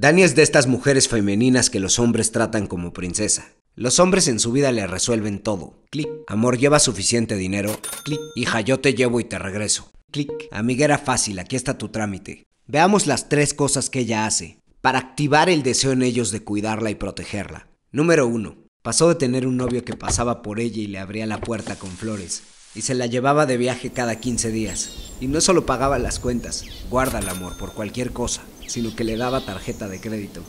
Dani es de estas mujeres femeninas que los hombres tratan como princesa. Los hombres en su vida le resuelven todo. Clic. Amor, lleva suficiente dinero. Clic. Hija, yo te llevo y te regreso. Clic. Amiguera fácil, aquí está tu trámite. Veamos las tres cosas que ella hace para activar el deseo en ellos de cuidarla y protegerla. Número 1. Pasó de tener un novio que pasaba por ella y le abría la puerta con flores y se la llevaba de viaje cada 15 días. Y no solo pagaba las cuentas, guarda el amor por cualquier cosa sino que le daba tarjeta de crédito.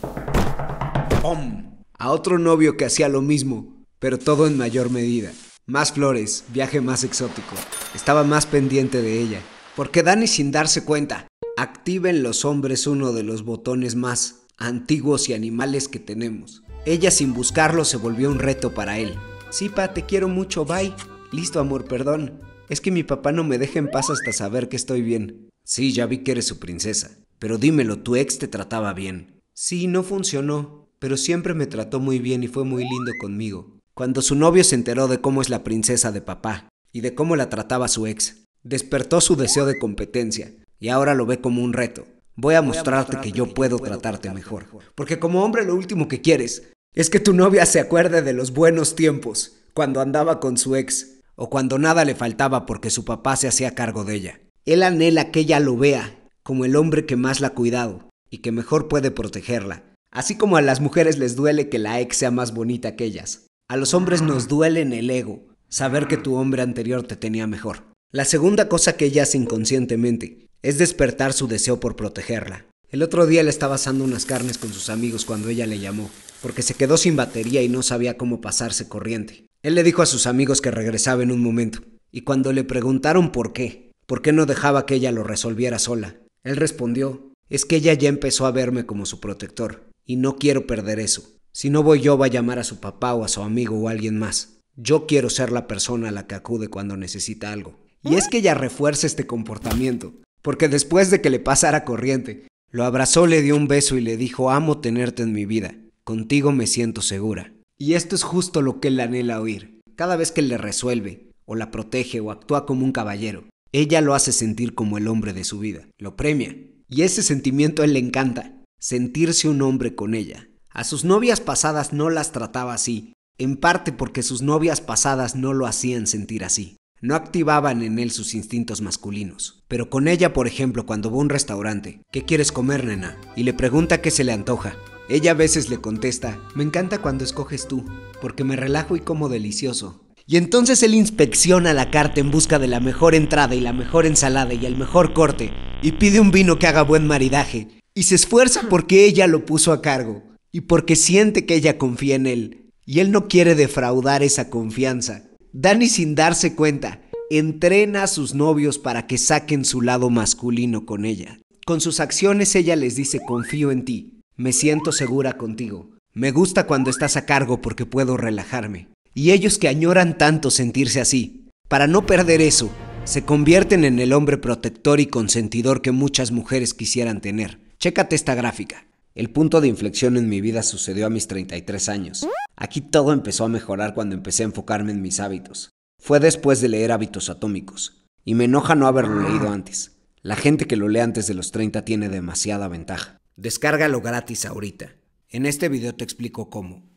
¡Pum! A otro novio que hacía lo mismo, pero todo en mayor medida. Más flores, viaje más exótico. Estaba más pendiente de ella. Porque Dani sin darse cuenta, activa en los hombres uno de los botones más antiguos y animales que tenemos. Ella sin buscarlo se volvió un reto para él. Sí, pa, te quiero mucho, bye. Listo, amor, perdón. Es que mi papá no me deja en paz hasta saber que estoy bien. Sí, ya vi que eres su princesa. Pero dímelo, tu ex te trataba bien. Sí, no funcionó, pero siempre me trató muy bien y fue muy lindo conmigo. Cuando su novio se enteró de cómo es la princesa de papá y de cómo la trataba su ex, despertó su deseo de competencia y ahora lo ve como un reto. Voy a mostrarte, que, yo puedo, tratarte, mejor. Porque como hombre lo último que quieres es que tu novia se acuerde de los buenos tiempos, cuando andaba con su ex, o cuando nada le faltaba porque su papá se hacía cargo de ella. Él anhela que ella lo vea como el hombre que más la ha cuidado y que mejor puede protegerla. Así como a las mujeres les duele que la ex sea más bonita que ellas, a los hombres nos duele en el ego saber que tu hombre anterior te tenía mejor. La segunda cosa que ella hace inconscientemente es despertar su deseo por protegerla. El otro día le estaba asando unas carnes con sus amigos cuando ella le llamó, porque se quedó sin batería y no sabía cómo pasarse corriente. Él le dijo a sus amigos que regresaba en un momento, y cuando le preguntaron por qué, por qué no dejaba que ella lo resolviera sola, él respondió, es que ella ya empezó a verme como su protector, y no quiero perder eso. Si no voy yo, va a llamar a su papá o a su amigo o a alguien más. Yo quiero ser la persona a la que acude cuando necesita algo. Y es que ella refuerza este comportamiento, porque después de que le pasara corriente, lo abrazó, le dio un beso y le dijo, amo tenerte en mi vida, contigo me siento segura. Y esto es justo lo que él anhela oír, cada vez que le resuelve, o la protege, o actúa como un caballero. Ella lo hace sentir como el hombre de su vida, lo premia. Y ese sentimiento a él le encanta, sentirse un hombre con ella. A sus novias pasadas no las trataba así, en parte porque sus novias pasadas no lo hacían sentir así. No activaban en él sus instintos masculinos. Pero con ella, por ejemplo, cuando va a un restaurante, ¿qué quieres comer, nena? Y le pregunta qué se le antoja. Ella a veces le contesta, me encanta cuando escoges tú, porque me relajo y como delicioso. Y entonces él inspecciona la carta en busca de la mejor entrada y la mejor ensalada y el mejor corte, y pide un vino que haga buen maridaje, y se esfuerza porque ella lo puso a cargo, y porque siente que ella confía en él, y él no quiere defraudar esa confianza. Danny sin darse cuenta, entrena a sus novios para que saquen su lado masculino con ella. Con sus acciones ella les dice confío en ti, me siento segura contigo, me gusta cuando estás a cargo porque puedo relajarme. Y ellos que añoran tanto sentirse así, para no perder eso, se convierten en el hombre protector y consentidor que muchas mujeres quisieran tener. Chécate esta gráfica. El punto de inflexión en mi vida sucedió a mis 33 años. Aquí todo empezó a mejorar cuando empecé a enfocarme en mis hábitos. Fue después de leer Hábitos Atómicos. Y me enoja no haberlo leído antes. La gente que lo lee antes de los 30 tiene demasiada ventaja. Descárgalo gratis ahorita. En este video te explico cómo.